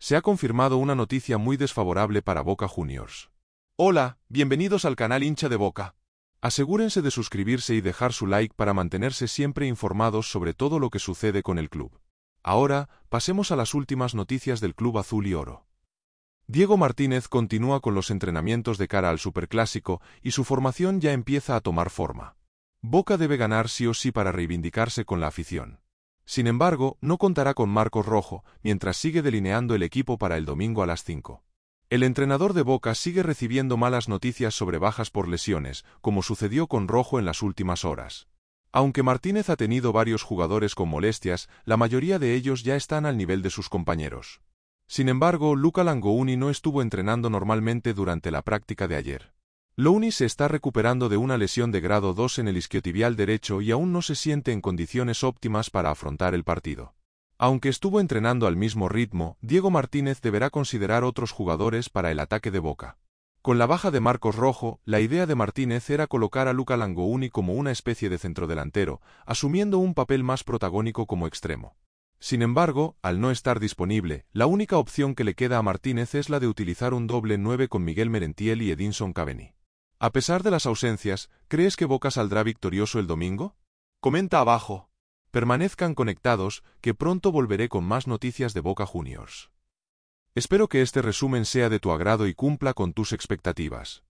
se ha confirmado una noticia muy desfavorable para Boca Juniors. Hola, bienvenidos al canal hincha de Boca. Asegúrense de suscribirse y dejar su like para mantenerse siempre informados sobre todo lo que sucede con el club. Ahora, pasemos a las últimas noticias del club azul y oro. Diego Martínez continúa con los entrenamientos de cara al Superclásico y su formación ya empieza a tomar forma. Boca debe ganar sí o sí para reivindicarse con la afición. Sin embargo, no contará con Marcos Rojo, mientras sigue delineando el equipo para el domingo a las 5. El entrenador de Boca sigue recibiendo malas noticias sobre bajas por lesiones, como sucedió con Rojo en las últimas horas. Aunque Martínez ha tenido varios jugadores con molestias, la mayoría de ellos ya están al nivel de sus compañeros. Sin embargo, Luca Langouni no estuvo entrenando normalmente durante la práctica de ayer. Looney se está recuperando de una lesión de grado 2 en el isquiotibial derecho y aún no se siente en condiciones óptimas para afrontar el partido. Aunque estuvo entrenando al mismo ritmo, Diego Martínez deberá considerar otros jugadores para el ataque de Boca. Con la baja de Marcos Rojo, la idea de Martínez era colocar a Luca Langouni como una especie de centrodelantero, asumiendo un papel más protagónico como extremo. Sin embargo, al no estar disponible, la única opción que le queda a Martínez es la de utilizar un doble 9 con Miguel Merentiel y Edinson Cavani. A pesar de las ausencias, ¿crees que Boca saldrá victorioso el domingo? Comenta abajo. Permanezcan conectados, que pronto volveré con más noticias de Boca Juniors. Espero que este resumen sea de tu agrado y cumpla con tus expectativas.